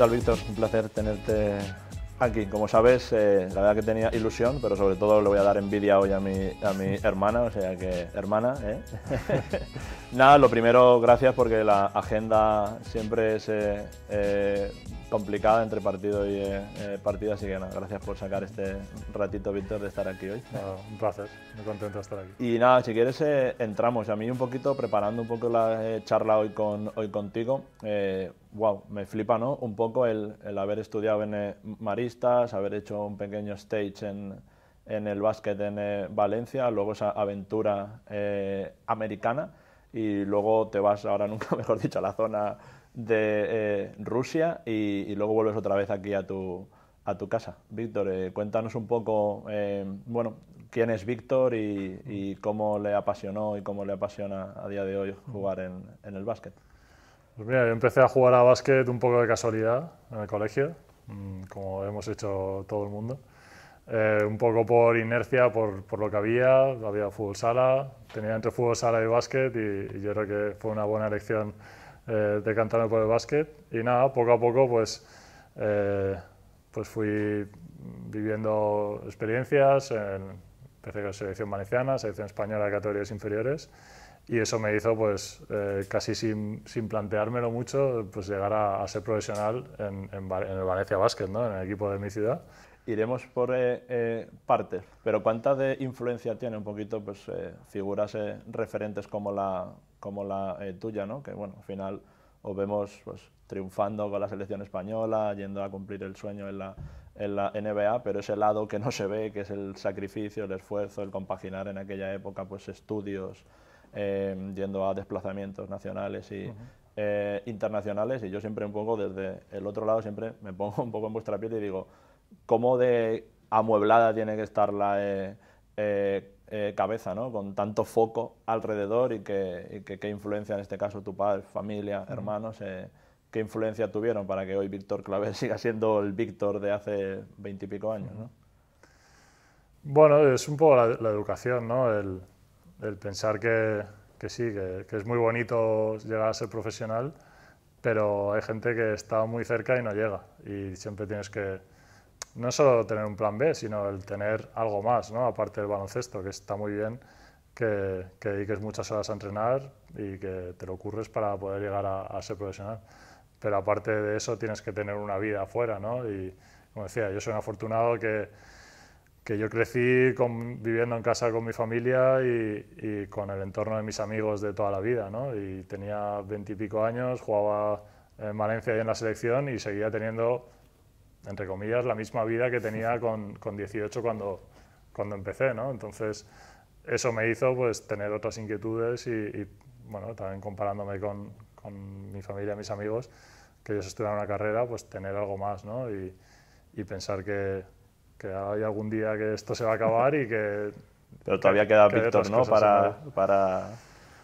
tal, Víctor? Un placer tenerte aquí. Como sabes, eh, la verdad que tenía ilusión, pero sobre todo le voy a dar envidia hoy a mi, a mi hermana, o sea que, hermana, ¿eh? Nada, lo primero, gracias porque la agenda siempre es eh, eh, complicada entre partido y eh, partido, así que gracias por sacar este ratito, Víctor, de estar aquí hoy. No, un muy contento de estar aquí. Y nada, si quieres eh, entramos, a mí un poquito, preparando un poco la eh, charla hoy, con, hoy contigo, wow, eh, me flipa, ¿no? Un poco el, el haber estudiado en Maristas, haber hecho un pequeño stage en, en el básquet en Valencia, luego esa aventura americana y luego te vas ahora nunca, mejor dicho, a la zona de eh, Rusia y, luego vuelves otra vez aquí a tu, a tu casa. Víctor, eh, cuéntanos un poco, eh, bueno, quién es Víctor y, cómo le apasionó y cómo le apasiona a día de hoy jugar en, en el básquet. Pues mira, yo empecé a jugar a básquet un poco de casualidad en el colegio, mm, como hemos hecho todo el mundo. un poco por inercia, por, por, lo que había, había fútbol sala, tenía entre fútbol sala y básquet y yo creo que fue una buena elección eh, decantarme por el básquet y nada, poco a poco pues, eh, pues fui viviendo experiencias, en, empecé selección valenciana, selección española de categorías inferiores y eso me hizo pues eh, casi sin, sin, planteármelo mucho pues llegar a, ser profesional en, el Valencia Básquet, ¿no? en el equipo de mi ciudad iremos por eh, eh, partes, pero ¿cuánta de influencia tiene un poquito pues, eh, figuras referentes como la, como la tuya, ¿no? que bueno, al final os vemos pues, triunfando con la selección española, yendo a cumplir el sueño en la, en la NBA, pero ese lado que no se ve, que es el sacrificio, el esfuerzo, el compaginar en aquella época pues, estudios, yendo a desplazamientos nacionales y, internacionales y yo siempre un poco desde el otro lado siempre me pongo un poco en vuestra piel y digo, cómo de amueblada tiene que estar la eh, eh, eh, cabeza, ¿no? Con tanto foco alrededor y que, qué influencia, en este caso, tu padre, familia, hermanos, qué influencia tuvieron para que hoy Víctor Claver siga siendo el Víctor de hace veintipico años, Bueno, es un poco la, educación, ¿no? El, pensar que, sí, que, es muy bonito llegar a ser profesional, pero hay gente que está muy cerca y no llega. Y siempre tienes que, no solo tener un plan B, sino el tener algo más, ¿no? aparte del baloncesto, que está muy bien que, dediques muchas horas a entrenar y que te lo ocurres para poder llegar a, ser profesional. Pero aparte de eso tienes que tener una vida afuera, ¿no? Y como decía, yo soy un afortunado que, que yo crecí viviendo en casa con mi familia y, y, con el entorno de mis amigos de toda la vida, ¿no? Y tenía veintipico años, jugaba en Valencia y en la selección y seguía teniendo entre comillas, la misma vida que tenía con, con 18 cuando, cuando empecé, ¿no? Entonces, eso me hizo pues tener otras inquietudes y, bueno, también comparándome con, con, mi familia, mis amigos, que ellos estudian una carrera, pues tener algo más, ¿no? Y, pensar que, que, hay algún día que esto se va a acabar y que... Pero todavía queda que Víctor, ¿no? Para, para,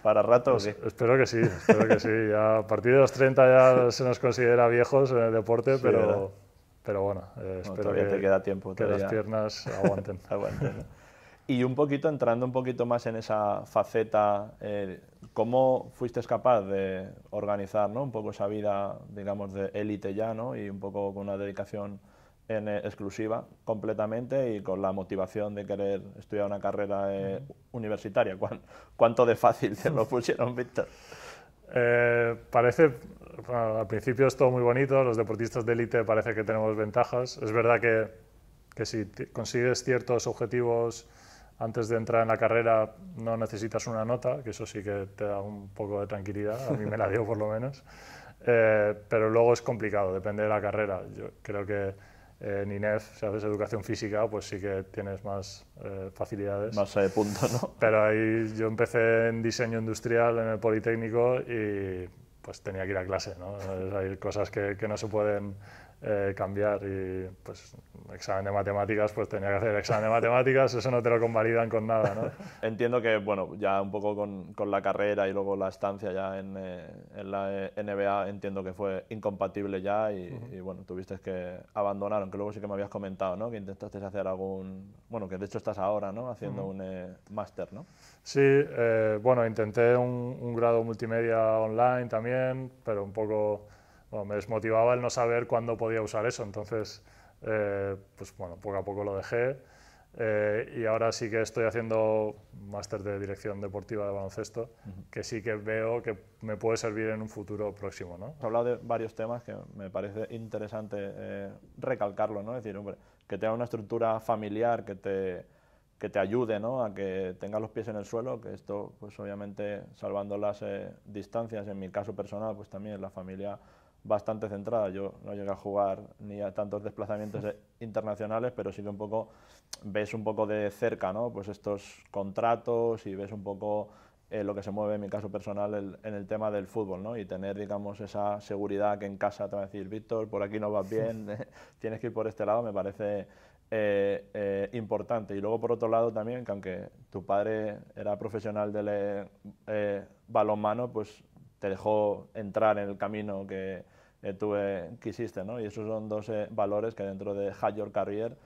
para rato. Pues espero que sí, espero que sí. Ya, a partir de los 30 ya se nos considera viejos en el deporte, pero pero bueno, eh, espero que, te queda tiempo, que las piernas aguanten. Y un poquito, entrando un poquito más en esa faceta, eh, ¿cómo fuiste capaz de organizar ¿no? un poco esa vida, digamos, de élite ya, ¿no? y un poco con una dedicación en, eh, exclusiva completamente y con la motivación de querer estudiar una carrera eh, universitaria? ¿Cuánto de fácil te lo pusieron, Víctor? parece al principio es todo muy bonito, los deportistas de élite parece que tenemos ventajas. Es verdad que, si consigues ciertos objetivos antes de entrar en la carrera no necesitas una nota, que eso sí que te da un poco de tranquilidad, a mí me la dio por lo menos, eh, pero luego es complicado, depende de la carrera. Yo creo que eh, en INEF, si haces educación física, pues sí que tienes más eh, facilidades. Más de punto, ¿no? Pero ahí yo empecé en diseño industrial en el Politécnico y pues tenía que ir a clase, ¿no? Hay cosas que, que no se pueden eh, cambiar y pues examen de matemáticas, pues tenía que hacer examen de matemáticas, eso no te lo convalidan con nada, ¿no? Entiendo que, bueno, ya un poco con, con la carrera y luego la estancia ya en, eh, en, la eh, NBA entiendo que fue incompatible ya y, bueno, tuviste que abandonar, aunque luego sí que me habías comentado, ¿no? Que intentaste hacer algún, bueno, que de hecho estás ahora, ¿no? Haciendo un máster, ¿no? Sí, bueno, intenté un, un grado multimedia online también, pero un poco me desmotivaba el no saber cuándo podía usar eso, entonces, eh, pues bueno, poco a poco lo dejé eh, y ahora sí que estoy haciendo máster de dirección deportiva de baloncesto, que sí que veo que me puede servir en un futuro próximo, ¿no? Has hablado de varios temas que me parece interesante eh, recalcarlo, ¿no? Es decir, hombre, que tenga una estructura familiar que te que te ayude a que tenga los pies en el suelo, que esto, pues obviamente, salvando las distancias, en mi caso personal, pues también la familia bastante centrada. Yo no llegué a jugar ni a tantos desplazamientos internacionales, pero sí que un poco ves un poco de cerca, ¿no? Pues estos contratos y ves un poco eh, lo que se mueve en mi caso personal en el tema del fútbol, ¿no? Y tener, digamos, esa seguridad que en casa te van a decir, Víctor, por aquí no vas bien, tienes que ir por este lado, me parece eh, eh, importante. Y luego, por otro lado, también, que aunque tu padre era profesional del balonmano, pues te dejó entrar en el camino que, eh, tú eh, quisiste, ¿no? Y esos son dos eh, valores que dentro de Hack Your Career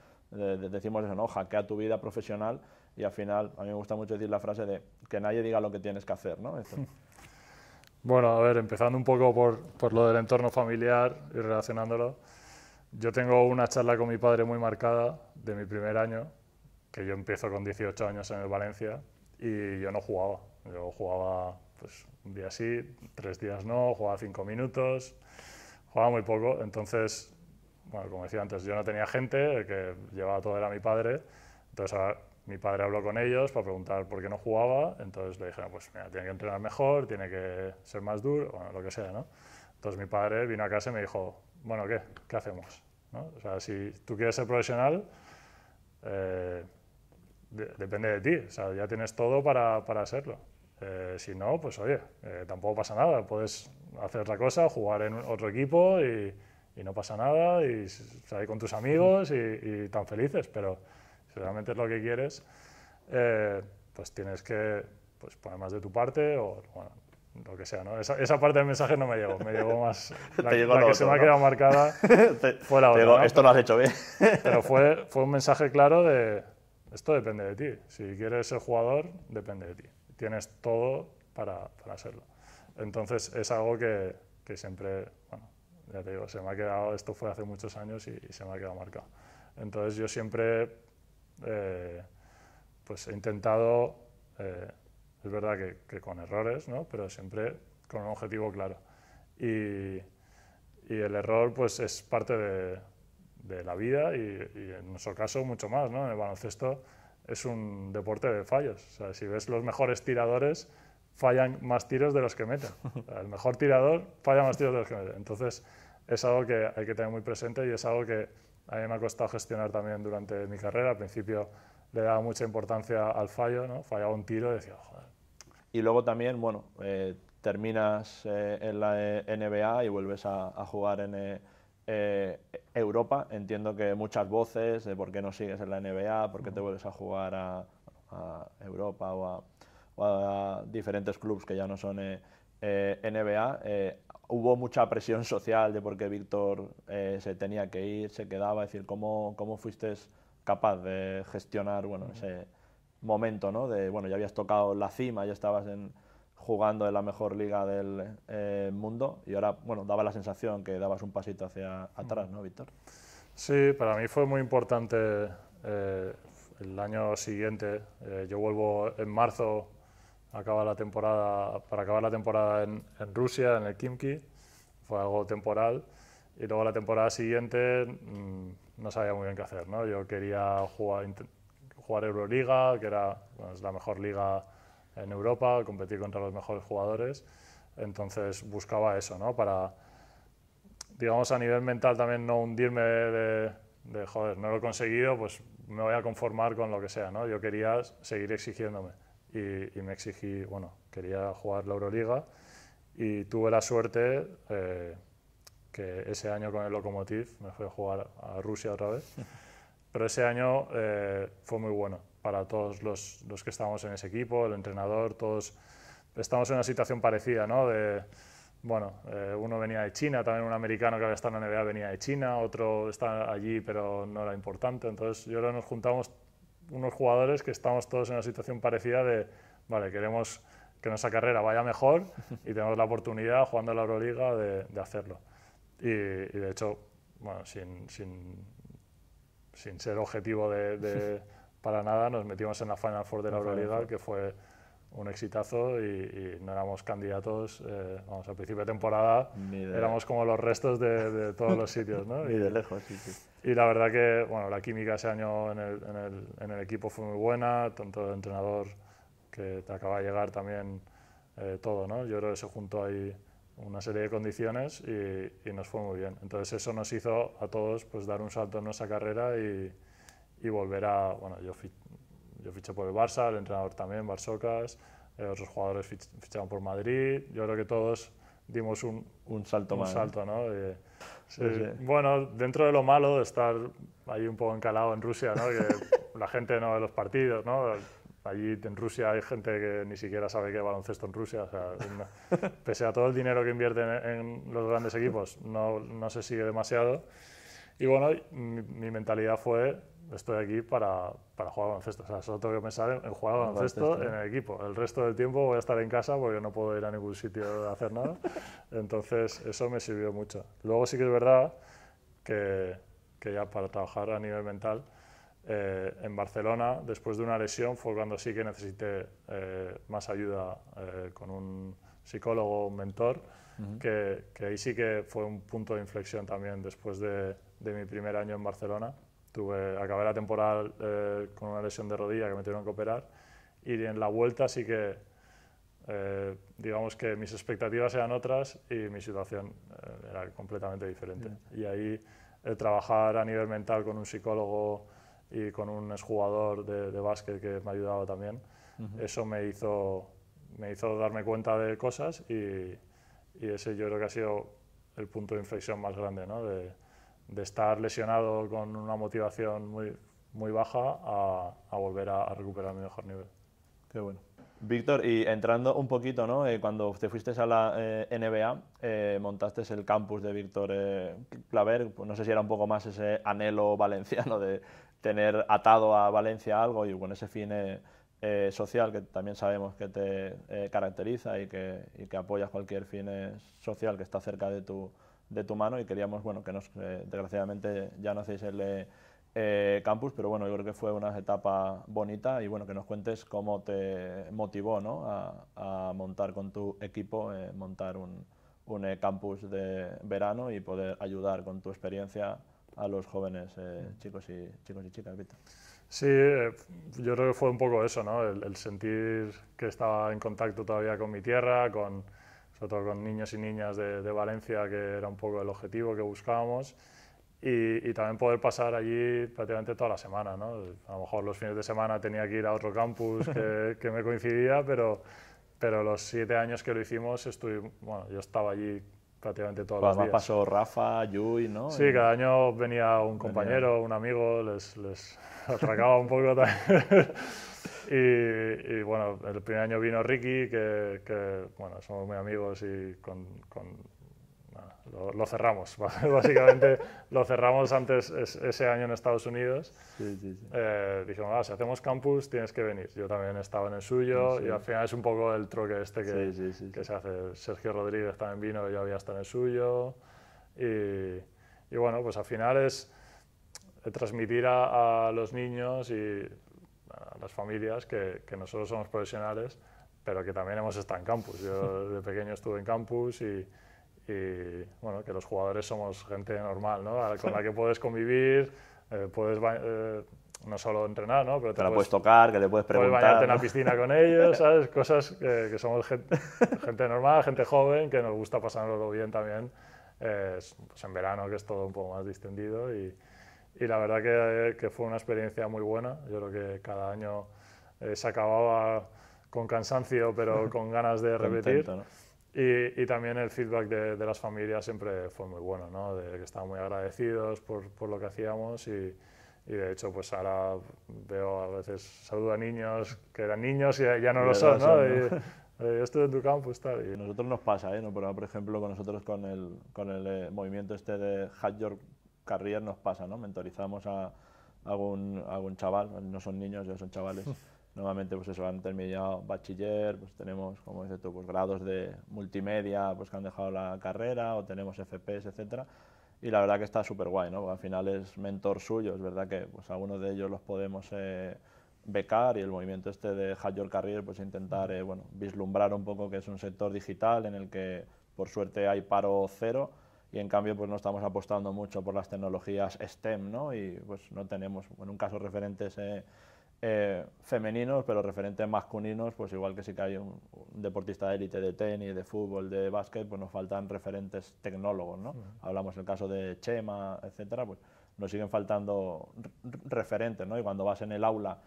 decimos eso, ¿no? Hackea tu vida profesional y al final, a mí me gusta mucho decir la frase de que nadie diga lo que tienes que hacer, ¿no? Bueno, a ver, empezando un poco por, por, lo del entorno familiar y relacionándolo, yo tengo una charla con mi padre muy marcada de mi primer año, que yo empiezo con 18 años en el Valencia y yo no jugaba. Yo jugaba pues, un día sí, tres días no, jugaba cinco minutos jugaba muy poco, entonces, bueno, como decía antes, yo no tenía gente, el que llevaba todo era mi padre, entonces mi padre habló con ellos para preguntar por qué no jugaba, entonces le dijeron, pues mira, tiene que entrenar mejor, tiene que ser más duro, bueno, lo que sea, ¿no? Entonces mi padre vino a casa y me dijo, bueno, ¿qué? ¿Qué hacemos? ¿No? O sea, si tú quieres ser profesional, eh, depende de ti, o sea, ya tienes todo para, para hacerlo. Eh, si no, pues oye, eh, tampoco pasa nada, puedes hacer otra cosa, jugar en otro equipo y, no pasa nada, y ahí con tus amigos y, tan felices, pero si realmente es lo que quieres, eh, pues tienes que pues, poner más de tu parte o lo que sea, ¿no? Esa, esa, parte del mensaje no me llegó, me llegó más la, que se me ha quedado marcada fue la otra, Esto lo has hecho bien. pero fue, fue un mensaje claro de esto depende de ti, si quieres ser jugador, depende de ti tienes todo para, para hacerlo. Entonces es algo que, que, siempre, bueno, ya te digo, se me ha quedado, esto fue hace muchos años y, se me ha quedado marcado. Entonces yo siempre eh, pues he intentado, eh, es verdad que, con errores, ¿no? pero siempre con un objetivo claro. Y, y el error pues es parte de, la vida y, y, en nuestro caso mucho más. ¿no? En el baloncesto es un deporte de fallos. O sea, si ves los mejores tiradores, fallan más tiros de los que meten. el mejor tirador falla más tiros de los que mete. Entonces, es algo que hay que tener muy presente y es algo que a mí me ha costado gestionar también durante mi carrera. Al principio le daba mucha importancia al fallo, ¿no? fallaba un tiro y decía, joder. Y luego también, bueno, eh, terminas eh, en la eh, NBA y vuelves a, a jugar en, eh, Europa, entiendo que muchas voces de por qué no sigues en la NBA, por qué te vuelves a jugar a, Europa o a, diferentes clubes que ya no son eh, eh, NBA. hubo mucha presión social de por qué Víctor se tenía que ir, se quedaba, es decir, cómo, cómo fuiste capaz de gestionar bueno, ese momento, ¿no? de, bueno, ya habías tocado la cima, ya estabas en, jugando en la mejor liga del eh, mundo y ahora, bueno, daba la sensación que dabas un pasito hacia atrás, ¿no, Víctor? Sí, para mí fue muy importante eh, el año siguiente. Eh, yo vuelvo en marzo, acaba la temporada, para acabar la temporada en, Rusia, en el Kimki, fue algo temporal. Y luego la temporada siguiente mm, no sabía muy bien qué hacer, ¿no? Yo quería jugar, jugar Euroliga, que era la mejor liga en Europa, competir contra los mejores jugadores. Entonces buscaba eso, ¿no? Para, digamos, a nivel mental también no hundirme de, joder, no lo he conseguido, pues me voy a conformar con lo que sea, ¿no? Yo quería seguir exigiéndome y, me exigí, bueno, quería jugar la Euroliga y tuve la suerte eh, que ese año con el Lokomotiv me fui a jugar a Rusia otra vez, pero ese año eh, fue muy bueno para todos los, los, que estamos en ese equipo, el entrenador, todos estamos en una situación parecida, ¿no? De, bueno, eh, uno venía de China, también un americano que había estado en la NBA venía de China, otro está allí pero no era importante, entonces yo creo que nos juntamos unos jugadores que estamos todos en una situación parecida de, vale, queremos que nuestra carrera vaya mejor y tenemos la oportunidad jugando a la Euroliga de, de hacerlo. Y, de hecho, bueno, sin, sin, sin ser objetivo de, de para nada, nos metimos en la Final Four de la Euroliga, que fue un exitazo y, y no éramos candidatos, eh, vamos, al principio de temporada éramos como los restos de, de todos los sitios, ¿no? Ni y, de lejos, sí, Y la verdad que, bueno, la química ese año en el, en el, equipo fue muy buena, tanto el entrenador que te acaba de llegar también, eh, todo, ¿no? Yo creo que se juntó ahí una serie de condiciones y, y nos fue muy bien. Entonces eso nos hizo a todos pues dar un salto en nuestra carrera y, y a bueno, yo, yo fiché por el Barça, el entrenador también, Barsocas, eh, otros jugadores fichaban ficharon por Madrid, yo creo que todos dimos un, un salto más. Salto, ¿eh? ¿no? sí, Bueno, dentro de lo malo de estar ahí un poco encalado en Rusia, ¿no? que la gente no ve los partidos, ¿no? Allí en Rusia hay gente que ni siquiera sabe qué baloncesto en Rusia. O sea, pese a todo el dinero que invierten en, los grandes equipos, no, no se sigue demasiado. Y bueno, mi, mentalidad fue, estoy aquí para, para jugar baloncesto. O sea, solo tengo que pensar en, en jugar baloncesto en el equipo. El resto del tiempo voy a estar en casa porque no puedo ir a ningún sitio a hacer nada. Entonces, eso me sirvió mucho. Luego sí que es verdad que, que ya para trabajar a nivel mental, eh, en Barcelona, después de una lesión, fue cuando sí que necesité eh, más ayuda eh, con un psicólogo, un mentor, que, ahí sí que fue un punto de inflexión también después de, mi primer año en Barcelona. Tuve, acabé la temporada eh, con una lesión de rodilla que me tuvieron que operar y en la vuelta sí que, eh, digamos que mis expectativas eran otras y mi situación eh, era completamente diferente. Y ahí el trabajar a nivel mental con un psicólogo y con un exjugador de, de básquet que me ayudaba también, eso me hizo me hizo darme cuenta de cosas y, ese yo creo que ha sido el punto de inflexión más grande, de, estar lesionado con una motivación muy, muy baja a, volver a, recuperar mi mejor nivel. Qué bueno. Víctor, y entrando un poquito, ¿no? Eh, cuando te fuiste a la eh, NBA, eh, montaste el campus de Víctor Claver, pues no sé si era un poco más ese anhelo valenciano de tener atado a Valencia algo y con ese fin eh, social que también sabemos que te eh, caracteriza y que, y apoyas cualquier fin eh, social que está cerca de tu, mano y queríamos, bueno, que nos, desgraciadamente ya no hacéis el... campus, pero bueno, yo creo que fue una etapa bonita y bueno, que nos cuentes cómo te motivó ¿no? a, montar con tu equipo, montar un, campus de verano y poder ayudar con tu experiencia a los jóvenes mm. chicos, y, chicos y chicas, Sí, eh, yo creo que fue un poco eso, ¿no? El, sentir que estaba en contacto todavía con mi tierra, con, sobre todo con niños y niñas de, Valencia, que era un poco el objetivo que buscábamos. Y, también poder pasar allí prácticamente toda la semana. ¿no? A lo mejor los fines de semana tenía que ir a otro campus que, me coincidía, pero, pero los siete años que lo hicimos, bueno, yo estaba allí prácticamente todos pues los días. Además pasó Rafa, Yui, ¿no? Sí, cada año venía un compañero, un amigo, les, les atracaba un poco también. y, bueno, el primer año vino Ricky, que, bueno, somos muy amigos y con lo, cerramos, básicamente lo cerramos antes ese año en Estados Unidos. Sí, eh, dijimos, ah, si hacemos campus tienes que venir. Yo también estaba en el suyo ah, y al final es un poco el troque este que, que se hace. Sergio Rodríguez también vino, yo había estado en el suyo. Y, y bueno, pues al final es eh, transmitir a, los niños y a las familias que, que nosotros somos profesionales pero que también hemos estado en campus. Yo de pequeño estuve en campus y, y bueno, que los jugadores somos gente normal, ¿no? con la que puedes convivir, eh, puedes eh, no solo entrenar, ¿no? pero te, la puedes, tocar, que le puedes preguntar. Puedes bañarte en la piscina con ellos, ¿sabes? Cosas que, somos gente, gente, normal, gente joven, que nos gusta pasándolo bien también, eh, pues en verano que es todo un poco más distendido y, y la verdad que, que, fue una experiencia muy buena. Yo creo que cada año se acababa con cansancio, pero con ganas de repetir. Y, también el feedback de, las familias siempre fue muy bueno, ¿no? de que estaban muy agradecidos por, lo que hacíamos y, de hecho pues ahora veo a veces, saludo a niños que eran niños y ya, no lo son, ¿no? en tu campus, pues tal. Y... Nosotros ¿eh? nos pasa, por ejemplo, con nosotros, con el, con el eh, movimiento este de hat Your Career, nos pasa, ¿no? Mentorizamos a algún, algún chaval, no son niños, ya son chavales. Normalmente pues eso, han terminado bachiller, pues tenemos, como dices tú, pues grados de multimedia pues que han dejado la carrera o tenemos FPS, etcétera. Y la verdad que está súper guay, ¿no? al final es mentor suyo, es verdad que pues algunos de ellos los podemos... Eh, becar y el movimiento este de Hack Your Career, pues intentar eh, bueno, vislumbrar un poco que es un sector digital en el que por suerte hay paro cero y en cambio pues no estamos apostando mucho por las tecnologías STEM ¿no? y pues no tenemos en un caso referente eh, eh, femeninos, pero referentes masculinos, pues igual que si que hay un, deportista de élite de tenis, de fútbol, de básquet, pues nos faltan referentes tecnólogos, ¿no? Hablamos el caso de Chema, etcétera, pues nos siguen faltando referentes, ¿no? Y cuando vas en el aula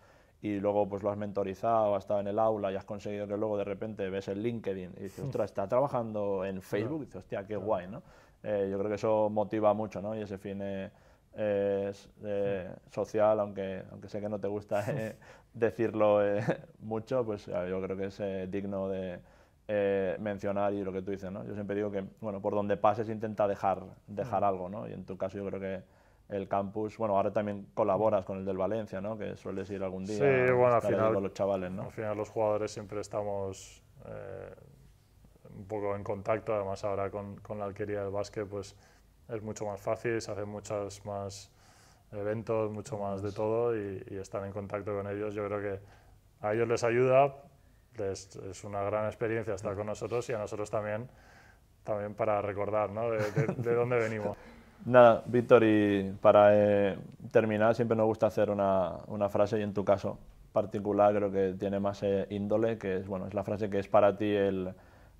y luego pues lo has mentorizado, has estado en el aula y has conseguido que luego de repente ves el LinkedIn y dices, ostras, está trabajando en Facebook, dices, hostia, qué guay, ¿no? Eh, yo creo que eso motiva mucho, ¿no? Y ese fin es eh, social, aunque, aunque sé que no te gusta eh, decirlo eh, mucho, pues yo creo que es digno de mencionar y lo que tú dices, ¿no? Yo siempre digo que, bueno, por donde pases intenta dejar, dejar mm. algo, ¿no? Y en tu caso yo creo que el campus, bueno, ahora también colaboras con el del Valencia, ¿no? Que sueles ir algún día a bueno, al final, con los chavales, ¿no? Al final los jugadores siempre estamos un poco en contacto, además ahora con, con la alquería del básquet, pues es mucho más fácil, se hacen muchos más eventos, mucho más de todo y, y estar en contacto con ellos yo creo que a ellos les ayuda, es una gran experiencia estar con nosotros y a nosotros también, también para recordar ¿no? de, dónde venimos. Nada, Víctor, y para eh, terminar, siempre me gusta hacer una, una, frase y en tu caso particular creo que tiene más eh, índole, que es, bueno, es la frase que es para ti el,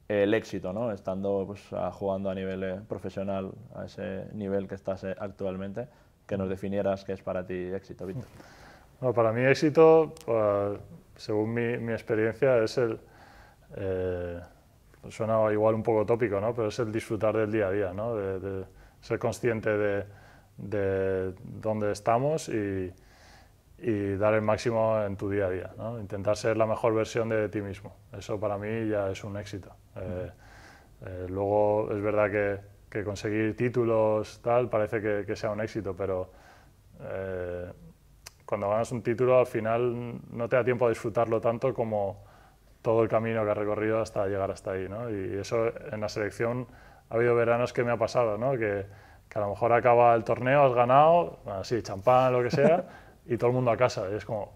el éxito, ¿no? Estando pues, jugando a nivel eh, profesional, a ese nivel que estás eh, actualmente, que nos definieras qué es para ti éxito, Víctor. para mí éxito, pues, según mi, experiencia, es el... Eh, suena igual un poco tópico, ¿no? Pero es el disfrutar del día a día, ¿no? De, ser consciente de, dónde estamos y, dar el máximo en tu día a día, intentar ser la mejor versión de ti mismo. Eso para mí ya es un éxito. Eh, eh, luego es verdad que, conseguir títulos tal parece que, sea un éxito, pero eh, cuando ganas un título al final no te da tiempo a disfrutarlo tanto como todo el camino que has recorrido hasta llegar hasta ahí. ¿no? Y eso en la selección ha habido veranos que me ha pasado, ¿no? que, a lo mejor acaba el torneo, has ganado, así, champán, lo que sea, y todo el mundo a casa. es como,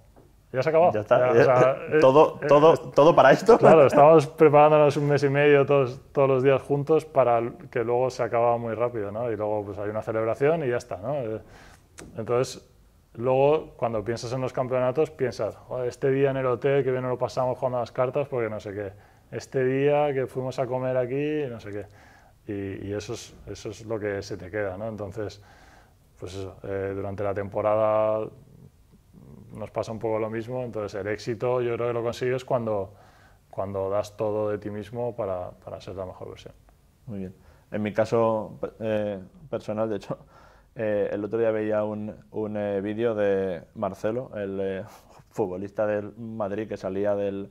ya se acabó. o sea, eh, todo, eh, todo, eh, todo para esto. Claro, estábamos preparándonos un mes y medio todos, todos los días juntos para que luego se acababa muy rápido, ¿no? Y luego pues hay una celebración y ya está, ¿no? Entonces, luego cuando piensas en los campeonatos, piensas, este día en el hotel que bien lo pasamos jugando las cartas porque no sé qué. Este día que fuimos a comer aquí, no sé qué. Y, eso, es, eso es lo que se te queda, ¿no? Entonces, pues eso, durante la temporada nos pasa un poco lo mismo, entonces el éxito yo creo que lo consigues cuando, cuando das todo de ti mismo para, para ser la mejor versión. Muy bien. En mi caso eh, personal, de hecho, eh, el otro día veía un, un eh, vídeo de Marcelo, el futbolista del Madrid que salía del,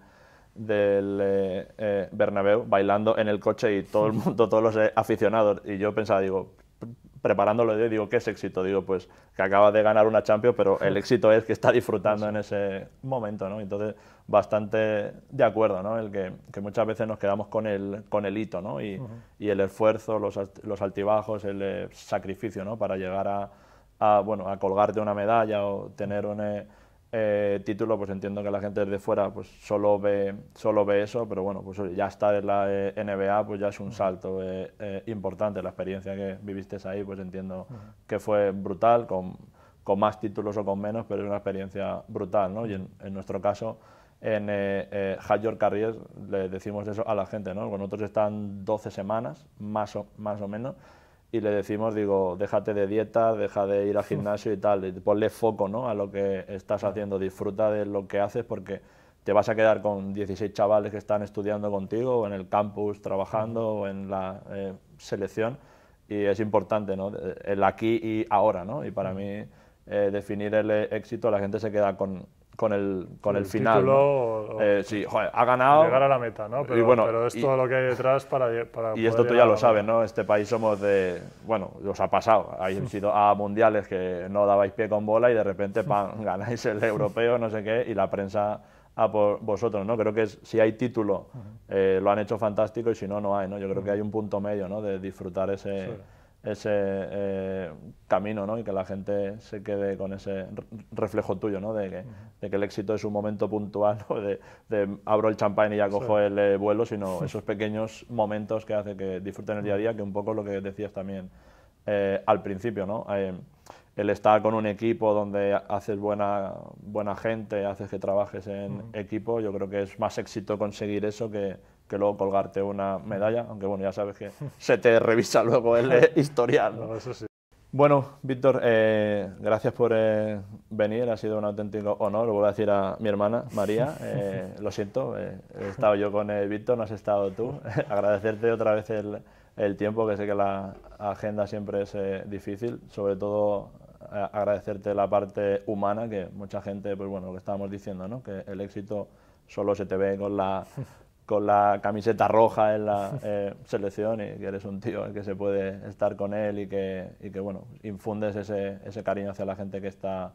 del Bernabéu bailando en el coche y todo el mundo, todos los aficionados. Y yo pensaba, digo, preparándolo yo digo, ¿qué es éxito? Digo, pues que acaba de ganar una Champions, pero el éxito es que está disfrutando en ese momento, ¿no? Entonces, bastante de acuerdo, ¿no? El que, muchas veces nos quedamos con el, con el hito, ¿no? Y, el esfuerzo, los, los, altibajos, el eh, sacrificio, ¿no? Para llegar a, a, bueno, a colgarte una medalla o tener un eh, eh, título, pues entiendo que la gente desde fuera pues solo ve, solo ve eso, pero bueno, pues ya estar en la eh, NBA pues ya es un salto eh, eh, importante. La experiencia que viviste ahí, pues entiendo que fue brutal, con, con, más títulos o con menos, pero es una experiencia brutal, ¿no? Y en, nuestro caso, en eh, York Carriers le decimos eso a la gente, ¿no? Con nosotros están 12 semanas, más más o menos, y le decimos, digo, déjate de dieta, deja de ir al gimnasio y tal, ponle foco ¿no? a lo que estás haciendo, disfruta de lo que haces porque te vas a quedar con 16 chavales que están estudiando contigo, o en el campus trabajando, o en la eh, selección, y es importante, ¿no? el aquí y ahora, ¿no? y para mí eh, definir el éxito, la gente se queda con con el, con el, final. eh, sí, joder, ha ganado. Llegar a la meta, ¿no? Pero, y bueno, pero es todo lo que hay detrás para. para y esto tú ya lo sabes, ¿no? Este país somos de. Bueno, os ha pasado. Hay sido a mundiales que no dabais pie con bola y de repente ganáis el europeo, no sé qué, y la prensa a por vosotros, ¿no? Creo que si hay título, eh, lo han hecho fantástico y si no, no hay, ¿no? Yo creo que hay un punto medio, ¿no? De disfrutar ese ese eh, camino, ¿no? Y que la gente se quede con ese reflejo tuyo, ¿no? De que, el éxito es un momento puntual, ¿no? de, de, abro el champán y ya cojo el eh, vuelo, sino esos pequeños momentos que hace que disfruten el día a día, que un poco lo que decías también eh, al principio, ¿no? Eh, el estar con un equipo donde haces buena, buena gente, haces que trabajes en equipo, yo creo que es más éxito conseguir eso que que luego colgarte una medalla, aunque bueno, ya sabes que se te revisa luego el eh, historial. Bueno, Víctor, eh, gracias por eh, venir, ha sido un auténtico honor, lo voy a decir a mi hermana María, lo siento, he estado yo con Víctor, no has estado tú, agradecerte otra vez el, tiempo, que sé que la agenda siempre es difícil, sobre todo agradecerte la parte humana, que mucha gente, pues bueno, lo que estábamos diciendo, que el éxito solo se te ve con la con la camiseta roja en la eh, selección y que eres un tío que se puede estar con él y que, que bueno, infundes ese, ese, cariño hacia la gente que está,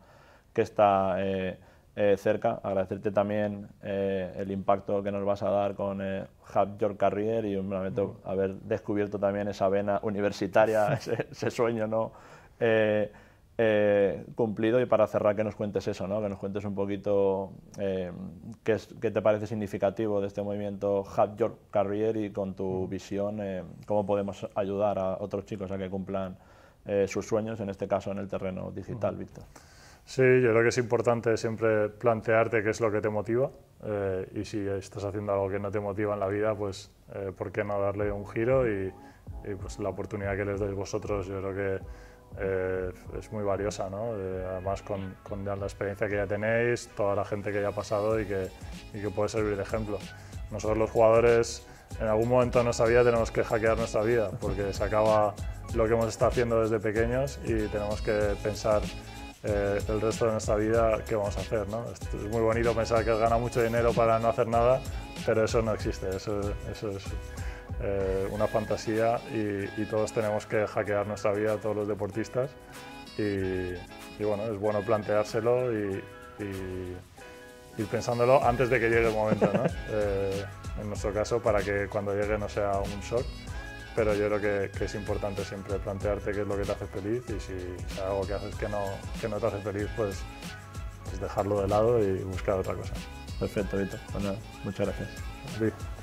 que está eh, eh, cerca. Agradecerte también el impacto que nos vas a dar con Hub Your Career y un momento mm. haber descubierto también esa vena universitaria, ese, ese sueño, ¿no? Eh, cumplido y para cerrar que nos cuentes eso, ¿no? que nos cuentes un poquito eh, qué, qué, te parece significativo de este movimiento Hub Your Career y con tu mm. visión, eh, cómo podemos ayudar a otros chicos a que cumplan sus sueños, en este caso en el terreno digital, mm. Víctor. Sí, yo creo que es importante siempre plantearte qué es lo que te motiva y si estás haciendo algo que no te motiva en la vida, pues por qué no darle un giro y, pues la oportunidad que les dais vosotros, yo creo que eh, es muy valiosa, eh, además con, la experiencia que ya tenéis, toda la gente que ya ha pasado y que, puede servir de ejemplo. Nosotros los jugadores en algún momento de nuestra vida tenemos que hackear nuestra vida porque se acaba lo que hemos estado haciendo desde pequeños y tenemos que pensar eh, el resto de nuestra vida qué vamos a hacer. es muy bonito pensar que gana mucho dinero para no hacer nada, pero eso no existe, eso, eso es eh, una fantasía y, todos tenemos que hackear nuestra vida, todos los deportistas. Y, bueno, es bueno planteárselo y, ir pensándolo antes de que llegue el momento, ¿no? Eh, en nuestro caso, para que cuando llegue no sea un shock. Pero yo creo que, es importante siempre plantearte qué es lo que te hace feliz y si hay algo que haces que no, que no te hace feliz, pues, pues dejarlo de lado y buscar otra cosa. Perfecto, Vito. Bueno, pues muchas gracias.